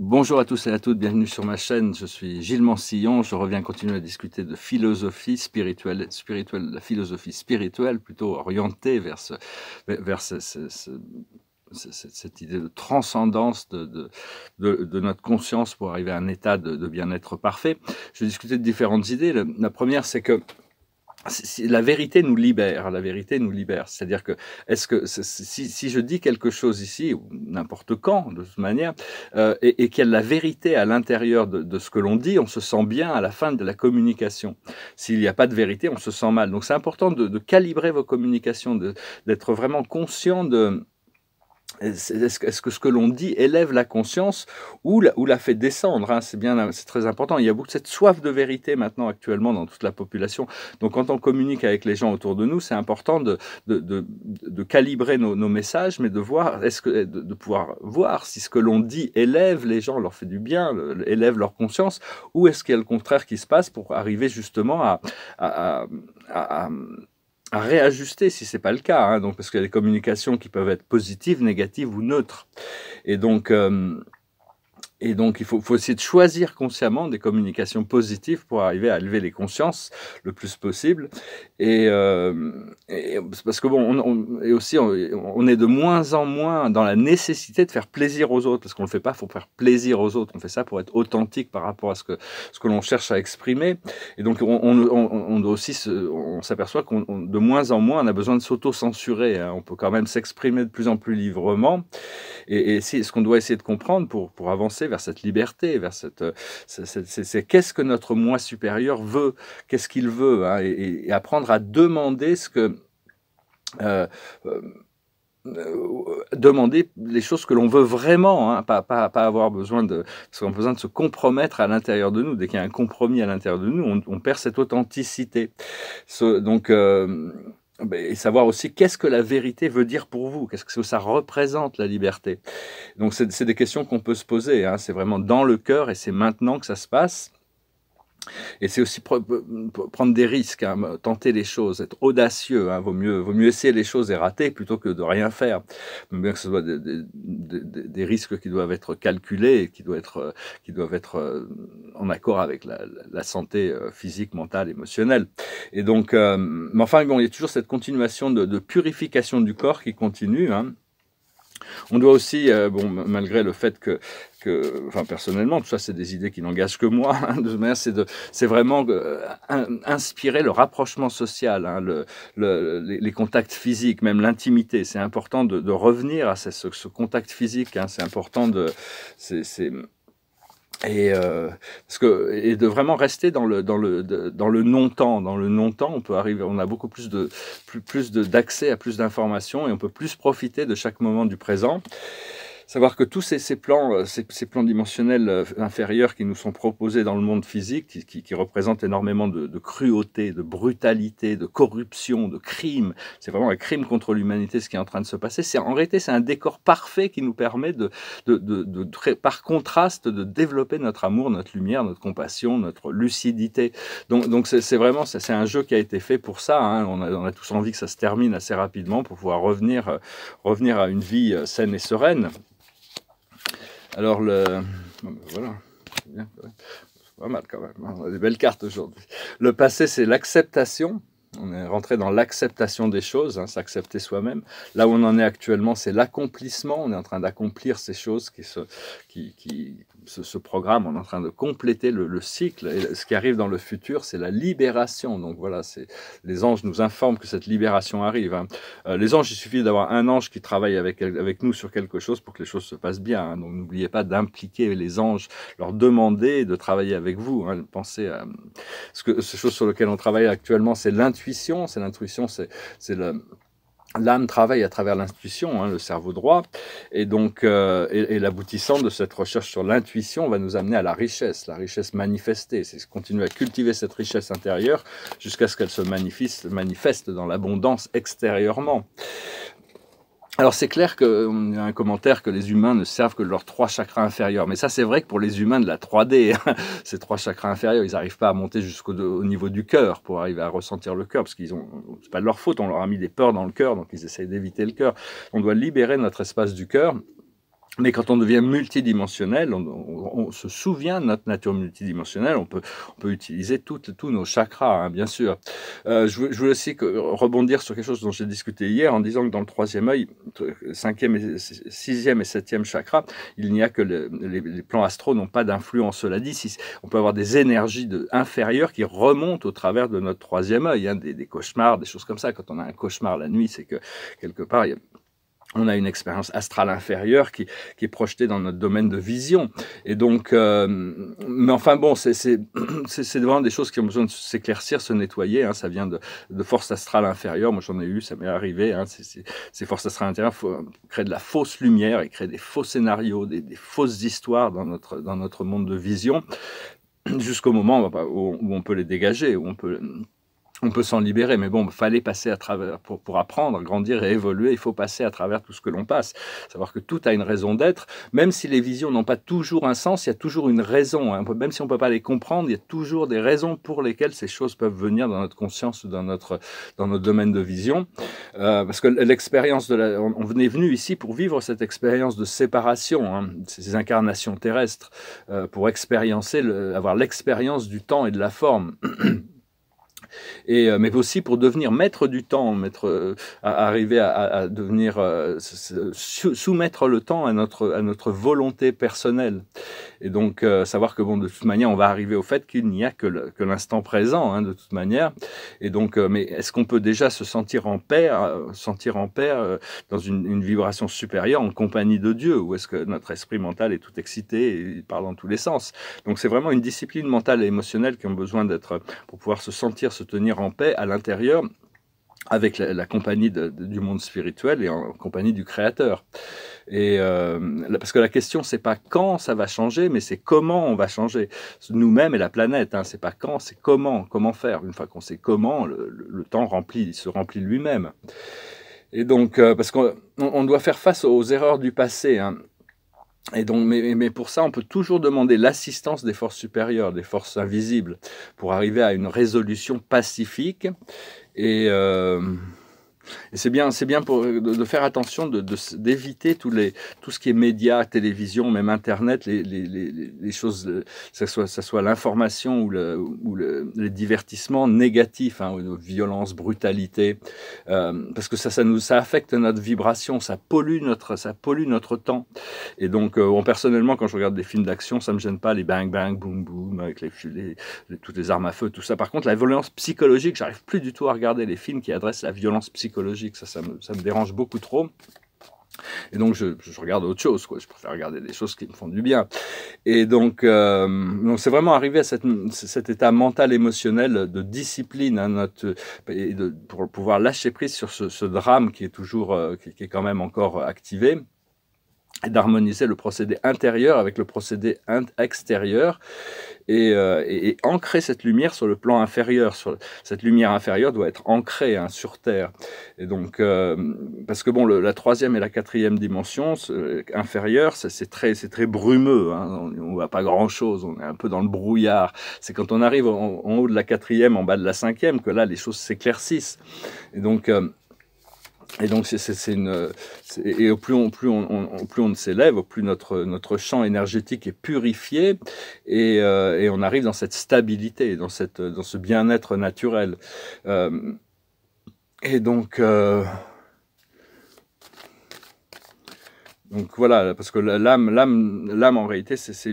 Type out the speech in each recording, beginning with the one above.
Bonjour à tous et à toutes, bienvenue sur ma chaîne, je suis Gilles Mansillon, je reviens continuer à discuter de philosophie spirituelle, spirituelle la philosophie spirituelle plutôt orientée vers, cette idée de transcendance de, de, notre conscience pour arriver à un état de, bien-être parfait. Je vais discuter de différentes idées, la première c'est que la vérité nous libère, la vérité nous libère. C'est-à-dire que, est-ce que si, je dis quelque chose ici, n'importe quand, de toute manière, euh, et, qu'il y a la vérité à l'intérieur de, ce que l'on dit, on se sent bien à la fin de la communication. S'il n'y a pas de vérité, on se sent mal. Donc c'est important de, de calibrer vos communications, d'être vraiment conscient de est-ce que, ce que l'on dit élève la conscience ou la, la fait descendre hein, C'est bien, c'est très important. Il y a beaucoup cette soif de vérité maintenant actuellement dans toute la population. Donc, quand on communique avec les gens autour de nous, c'est important de, de, calibrer nos, nos, messages, mais de voir, est-ce que de, pouvoir voir si ce que l'on dit élève les gens, leur fait du bien, élève leur conscience, ou est-ce qu'il y a le contraire qui se passe pour arriver justement à, à, à, à à réajuster si c'est pas le cas, hein, donc parce qu'il y a des communications qui peuvent être positives, négatives ou neutres. Et donc, euh, et donc, il faut, faut, essayer de choisir consciemment des communications positives pour arriver à élever les consciences le plus possible. Et, euh, parce que bon, on, et aussi, on, est de moins en moins dans la nécessité de faire plaisir aux autres, parce qu'on le fait pas pour faire plaisir aux autres. On fait ça pour être authentique par rapport à ce que ce que l'on cherche à exprimer. Et donc, on, on doit aussi, on s'aperçoit qu'on de moins en moins, on a besoin de s'auto-censurer. Hein. On peut quand même s'exprimer de plus en plus librement. Et, et ce qu'on doit essayer de comprendre pour pour avancer vers cette liberté, vers cette... Euh, c'est qu'est-ce que notre moi supérieur veut Qu'est-ce qu'il veut hein, et, apprendre à demander ce que... Euh, euh, demander les choses que l'on veut vraiment, hein, pas, pas, pas, avoir besoin de, ce besoin de se compromettre à l'intérieur de nous. Dès qu'il y a un compromis à l'intérieur de nous, on, perd cette authenticité. donc, ah ben, et savoir aussi qu'est-ce que la vérité veut dire pour vous, qu'est-ce que ça représente la liberté. Donc c'est des questions qu'on peut se poser, hein. c'est vraiment dans le cœur et c'est maintenant que ça se passe. Et c'est aussi prendre des risques, hein, tenter les choses, être audacieux. Hein, vaut, mieux, essayer les choses et rater plutôt que de rien faire. Bien que ce soit des, risques qui doivent être calculés qui doivent être, euh, euh, en accord avec la, santé euh, physique, mentale, émotionnelle. Et donc, mais enfin, bon, il y a toujours cette continuation de, de purification du corps qui continue. Hein. On doit aussi, euh, bon, malgré le fait que, enfin personnellement, tout ça c'est des idées qui n'engagent que moi, hein, de manière, c'est, de, c'est vraiment euh, inspirer le rapprochement social, hein, les, contacts physiques, même l'intimité. C'est important de, revenir à ce, contact physique, hein. c'est important de... c'est, et euh, que et de vraiment rester dans le dans le non temps dans le non temps on peut arriver on a beaucoup plus de plus plus d'accès à plus d'informations et on peut plus profiter de chaque moment du présent Savoir que tous ces, plans, euh, ces, plans dimensionnels euh, inférieurs qui nous sont proposés dans le monde physique, qui, représentent énormément de, cruauté, de brutalité, de corruption, de crime, c'est vraiment un crime contre l'humanité ce qui est en train de se passer. C'est en réalité c'est un décor parfait qui nous permet de, de, de, par contraste, de développer notre amour, notre lumière, notre compassion, notre lucidité. Donc, donc c'est vraiment c'est un jeu qui a été fait pour ça. Hein. On, a, tous envie que ça se termine assez rapidement pour pouvoir revenir, euh, revenir à une vie saine et sereine. Alors, le... voilà. Bien, pas mal quand même. Hein. On a des belles cartes aujourd'hui. Le passé, c'est l'acceptation. On est rentré dans l'acceptation des choses, hein, s'accepter soi-même. Là où on en est actuellement, c'est l'accomplissement. On est en train d'accomplir ces choses qui, se, qui, qui ce, programme, on est en train de compléter le, cycle. Et ce qui arrive dans le futur, c'est la libération. Donc voilà, les anges nous informent que cette libération arrive. Hein. Euh, les anges, il suffit d'avoir un ange qui travaille avec, avec nous sur quelque chose pour que les choses se passent bien. Hein. Donc n'oubliez pas d'impliquer les anges, leur demander de travailler avec vous. Hein. Pensez à ce que ce chose sur lequel on travaille actuellement, c'est l'intuition. C'est l'intuition, c'est le... L'âme travaille à travers l'intuition, hein, le cerveau droit, et donc euh, et, l'aboutissant de cette recherche sur l'intuition va nous amener à la richesse, la richesse manifestée. C'est continuer à cultiver cette richesse intérieure jusqu'à ce qu'elle se manifeste dans l'abondance extérieurement. Alors c'est clair hum, y a un commentaire que les humains ne servent que leurs trois chakras inférieurs. Mais ça c'est vrai que pour les humains de la 3D, ces trois chakras inférieurs, ils n'arrivent pas à monter jusqu'au niveau du cœur pour arriver à ressentir le cœur, parce qu'ils ont, c'est pas de leur faute, on leur a mis des peurs dans le cœur, donc ils essayent d'éviter le cœur. On doit libérer notre espace du cœur mais quand on devient multidimensionnel, on, se souvient de notre nature multidimensionnelle, on peut, on peut utiliser tous nos chakras, hein, bien sûr. Euh, je, voulais aussi que, rebondir sur quelque chose dont j'ai discuté hier en disant que dans le troisième œil, cinquième, et, sixième et septième chakra, il n'y a que les, plans astro n'ont pas d'influence. Cela dit, on peut avoir des énergies de, inférieures qui remontent au travers de notre troisième œil, hein, des, des, cauchemars, des choses comme ça. Quand on a un cauchemar la nuit, c'est que quelque part, il y a on a une expérience astrale inférieure qui, est projetée dans notre domaine de vision. Et donc, euh, mais enfin bon, c'est vraiment des choses qui ont besoin de s'éclaircir, se nettoyer. Hein. ça vient de, de forces astrales inférieures. Moi, j'en ai eu, ça m'est arrivé. Hein. ces forces astrales inférieures créent de la fausse lumière et créent des faux scénarios, des, des fausses histoires dans notre, dans notre monde de vision, jusqu'au moment où on peut les dégager, où on peut on peut s'en libérer, mais bon, fallait passer à travers pour, apprendre, grandir et évoluer. Il faut passer à travers tout ce que l'on passe, savoir que tout a une raison d'être, même si les visions n'ont pas toujours un sens, il y a toujours une raison. Hein. Même si on ne peut pas les comprendre, il y a toujours des raisons pour lesquelles ces choses peuvent venir dans notre conscience ou dans notre dans notre domaine de vision, euh, parce que l'expérience de la, on, venait venu ici pour vivre cette expérience de séparation, hein, ces incarnations terrestres, euh, pour expérimenter, avoir l'expérience du temps et de la forme et, euh, mais aussi pour devenir maître du temps, euh, arriver à, devenir, euh, soumettre le temps à notre volonté personnelle. Et donc, euh, savoir que, bon, de toute manière, on va arriver au fait qu'il n'y a que l'instant présent, hein, de toute manière. Et donc, euh, mais est-ce qu'on peut déjà se sentir en paix, euh, sentir en paix dans une, vibration supérieure en compagnie de Dieu Ou est-ce que notre esprit mental est tout excité et parle dans tous les sens Donc, c'est vraiment une discipline mentale et émotionnelle qui ont besoin d'être, pour pouvoir se sentir, se tenir en paix à l'intérieur avec la, compagnie du monde spirituel et en compagnie du Créateur. Et euh, parce que la question, c'est pas quand ça va changer, mais c'est comment on va changer. Nous-mêmes et la planète, hein, c'est pas quand, c'est comment, comment faire. Une fois qu'on sait comment, le, temps remplit, il se remplit lui-même. Et donc, euh, parce qu'on doit faire face aux erreurs du passé. Hein. Et donc, mais, mais, pour ça, on peut toujours demander l'assistance des forces supérieures, des forces invisibles, pour arriver à une résolution pacifique. Et euh, et c'est bien, c'est bien de, faire attention d'éviter de, tous les, tout ce qui est médias, télévision, même Internet, les, les, les, choses, euh, que ce soit, ça soit l'information ou, le, ou le, les divertissements négatifs, hein, violence, brutalité, euh, parce que ça, ça, nous, ça affecte notre vibration, ça pollue notre, ça pollue notre temps. Et donc, euh, personnellement, quand je regarde des films d'action, ça me gêne pas, les bang bang, boum boum, avec les, toutes les armes à feu, tout ça. Par contre, la violence psychologique, j'arrive plus du tout à regarder les films qui adressent la violence psychologique ça, me, dérange beaucoup trop. Et donc, je, regarde autre chose, quoi. Je préfère regarder des choses qui me font du bien. Et donc, euh, donc c'est vraiment arrivé à cette, cet état mental, émotionnel de discipline, hein, notre, pour pouvoir lâcher prise sur ce, drame qui est toujours, euh, qui est quand même encore activé d'harmoniser le procédé intérieur avec le procédé extérieur euh, et, ancrer cette lumière sur le plan inférieur. cette lumière inférieure doit être ancrée hein, sur Terre. Et donc, euh, parce que bon, la troisième et la quatrième dimension euh, inférieure, c'est très, c'est très brumeux. Hein. on, ne voit pas grand chose. On est un peu dans le brouillard. C'est quand on arrive en, haut de la quatrième, en bas de la cinquième, que là, les choses s'éclaircissent. Et donc et donc, c'est une. Et plus on, plus on, on plus on s'élève, plus notre, notre champ énergétique est purifié euh, et, on arrive dans cette stabilité, dans, cette, dans ce bien-être naturel. Euh, et donc, euh, Donc voilà, parce que l'âme, l'âme, l'âme en réalité, c'est,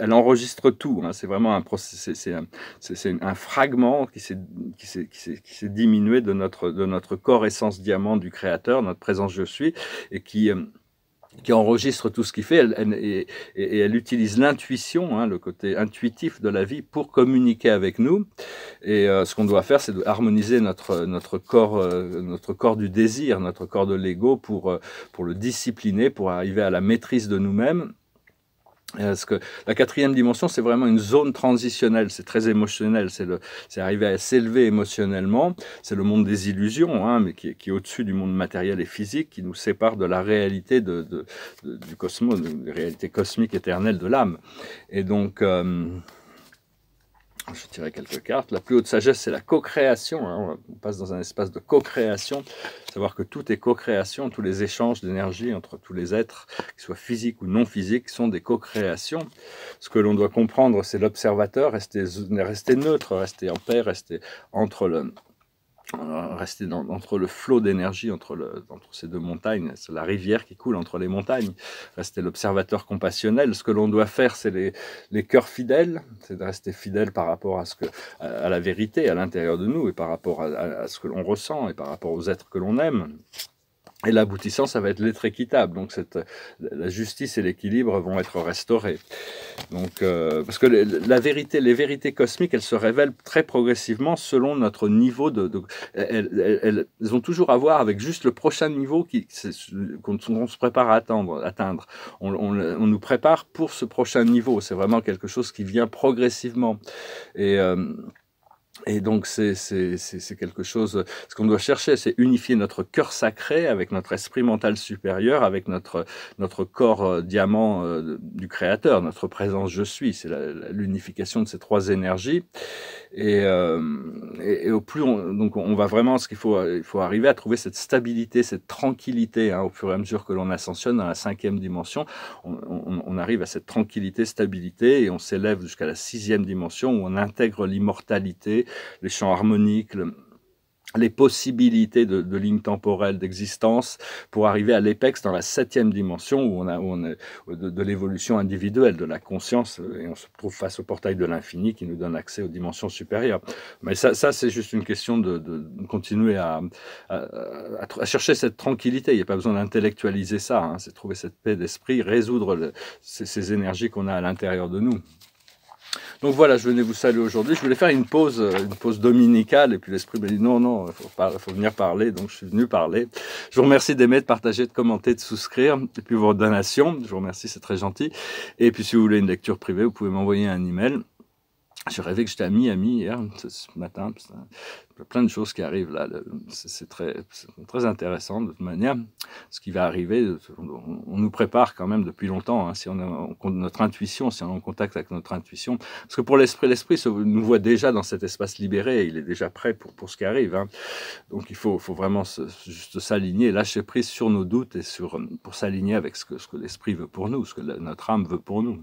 elle enregistre tout. Hein. c'est vraiment un c'est, un, un, fragment qui s'est, qui, s'est, diminué de notre, de notre corps essence diamant du Créateur, notre présence je suis, et qui euh, qui enregistre tout ce qu'il fait, et, elle utilise l'intuition, hein, le côté intuitif de la vie, pour communiquer avec nous. Et euh, ce qu'on doit faire, c'est harmoniser notre, notre, corps, euh, notre corps du désir, notre corps de l'ego, pour, euh, pour le discipliner, pour arriver à la maîtrise de nous-mêmes parce euh, que la quatrième dimension, c'est vraiment une zone transitionnelle, c'est très émotionnel, c'est arriver à s'élever émotionnellement, c'est le monde des illusions, hein, mais qui, est au-dessus du monde matériel et physique, qui nous sépare de la réalité de, du cosmos, de la réalité cosmique éternelle de l'âme. Et donc... Euh, je tirer quelques cartes. La plus haute sagesse, c'est la co-création. Hein. On passe dans un espace de co-création. Savoir que tout est co-création, tous les échanges d'énergie entre tous les êtres, qu'ils soient physiques ou non physiques, sont des co-créations. Ce que l'on doit comprendre, c'est l'observateur, rester neutre, rester en paix, rester entre l'homme euh, rester dans, entre le flot d'énergie entre, ces deux montagnes, c'est la rivière qui coule entre les montagnes, rester l'observateur compassionnel. Ce que l'on doit faire, c'est les, les cœurs fidèles, c'est de rester fidèle par rapport à, ce que, à, la vérité à l'intérieur de nous et par rapport à ce que l'on ressent et par rapport aux êtres que l'on aime. Et l'aboutissant, ça va être l'être équitable. Donc, la justice et l'équilibre vont être restaurés. Donc, euh, parce que les, la vérité, les vérités cosmiques, elles se révèlent très progressivement selon notre niveau de. elles, ont toujours à voir avec juste le prochain niveau qu'on se prépare à atteindre. On, nous prépare pour ce prochain niveau. C'est vraiment quelque chose qui vient progressivement. Et euh, et donc, c'est quelque chose, ce qu'on doit chercher, c'est unifier notre cœur sacré avec notre esprit mental supérieur, avec notre, notre corps euh, diamant euh, du Créateur, notre présence je suis. C'est l'unification de ces trois énergies. Et, euh, au plus, donc on va vraiment, ce qu'il faut, il faut arriver à trouver cette stabilité, cette tranquillité, hein, au fur et à mesure que l'on ascensionne dans la cinquième dimension, on, arrive à cette tranquillité, stabilité, et on s'élève jusqu'à la sixième dimension où on intègre l'immortalité les champs harmoniques, les possibilités de, lignes temporelles d'existence pour arriver à l'apex dans la septième dimension où on de, l'évolution individuelle de la conscience et on se trouve face au portail de l'infini qui nous donne accès aux dimensions supérieures. Mais ça, c'est juste une question de, continuer à, chercher cette tranquillité. Il n'y a pas besoin d'intellectualiser ça. Hein. C'est trouver cette paix d'esprit, résoudre ces énergies qu'on a à l'intérieur de nous. Donc voilà, je venais vous saluer aujourd'hui. Je voulais faire une pause, euh, une pause dominicale, et puis l'esprit m'a dit non, non, il faut, faut, venir parler, donc je suis venu parler. Je vous remercie d'aimer, de partager, de commenter, de souscrire, et puis vos donations, je vous remercie, c'est très gentil. Et puis si vous voulez une lecture privée, vous pouvez m'envoyer un email j'ai rêvé que j'étais à Miami hier, ce matin. Plein de choses qui arrivent là. C'est très, très intéressant de toute manière. Ce qui va arriver, on nous prépare quand même depuis longtemps. Hein, si on a notre intuition, si on est en contact avec notre intuition. Parce que pour l'esprit, l'esprit nous voit déjà dans cet espace libéré. Il est déjà prêt pour, pour ce qui arrive. Hein. Donc il faut, faut vraiment juste s'aligner, lâcher prise sur nos doutes et sur, pour s'aligner avec ce que, ce que l'esprit veut pour nous, ce que notre âme veut pour nous.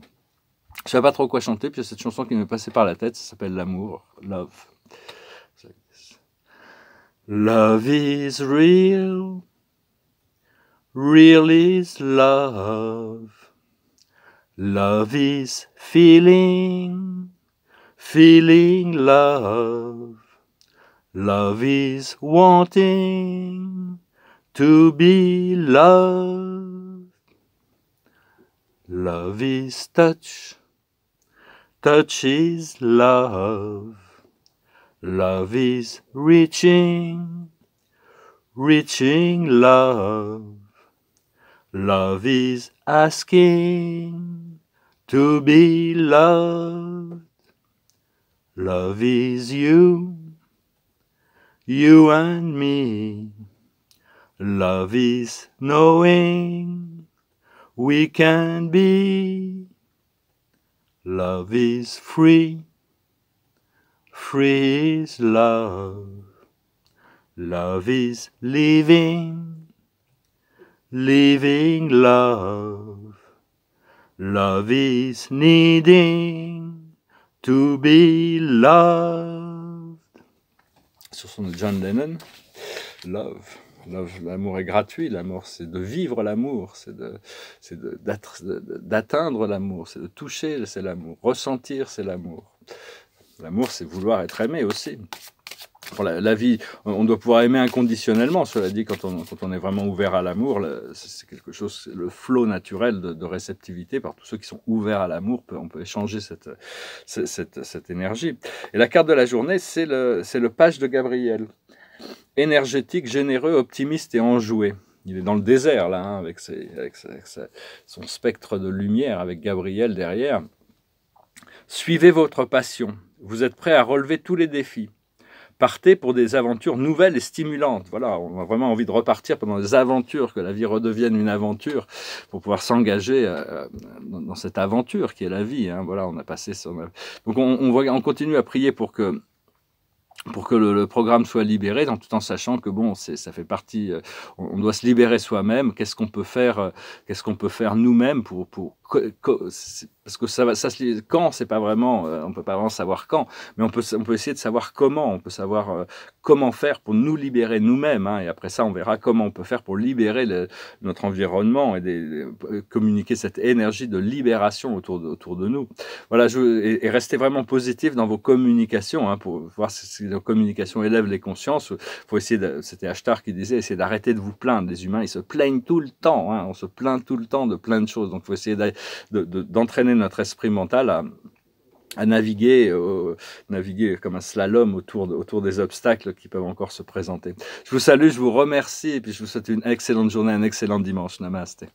Je sais pas trop quoi chanter, puis il y a cette chanson qui me passait par la tête, ça s'appelle L'amour, Love. Love is real, real is love. Love is feeling, feeling love. Love is wanting to be loved. Love is touch. Touch is love. Love is reaching, reaching love. Love is asking to be loved. Love is you, you and me. Love is knowing we can be. Love is free, free is love. Love is living, living love. Love is needing to be loved. Sur son John Lennon, Love. L'amour est gratuit, l'amour c'est de vivre l'amour, c'est d'atteindre l'amour, c'est de toucher, c'est l'amour, ressentir, c'est l'amour. L'amour c'est vouloir être aimé aussi. la, vie, on doit pouvoir aimer inconditionnellement. Cela dit, quand on, quand on est vraiment ouvert à l'amour, c'est quelque chose, le flot naturel de, réceptivité par tous ceux qui sont ouverts à l'amour. On peut échanger cette, cette, cette, énergie. Et la carte de la journée, c'est le, le page de Gabriel énergétique, généreux, optimiste et enjoué. Il est dans le désert, là, hein, avec, son spectre de lumière, avec Gabriel derrière. Suivez votre passion. Vous êtes prêt à relever tous les défis. Partez pour des aventures nouvelles et stimulantes. Voilà, on a vraiment envie de repartir pendant des aventures, que la vie redevienne une aventure, pour pouvoir s'engager euh, dans, cette aventure qui est la vie. Hein. Voilà, on a passé son... Donc on continue à prier pour que pour que le, programme soit libéré, dans, tout en sachant que bon, ça fait partie, euh, on, doit se libérer soi-même. Qu'est-ce qu'on peut faire, euh, qu'est-ce qu'on peut faire nous-mêmes pour, pour parce que ça, va, ça quand c'est pas vraiment, euh, on peut pas vraiment savoir quand, mais on peut, on peut essayer de savoir comment, on peut savoir euh, comment faire pour nous libérer nous-mêmes, hein, et après ça on verra comment on peut faire pour libérer notre environnement et euh, communiquer cette énergie de libération autour de, autour de nous. Voilà, je, et, restez vraiment positif dans vos communications hein, pour voir si vos communications élèvent les consciences. Faut essayer, c'était Ashtar qui disait, essayer d'arrêter de vous plaindre. Les humains ils se plaignent tout le temps, hein, on se plaint tout le temps de plein de choses, donc faut essayer d'aller d'entraîner notre esprit mental à, naviguer, euh, naviguer comme un slalom autour, autour des obstacles qui peuvent encore se présenter. Je vous salue, je vous remercie et puis je vous souhaite une excellente journée, un excellent dimanche. Namaste.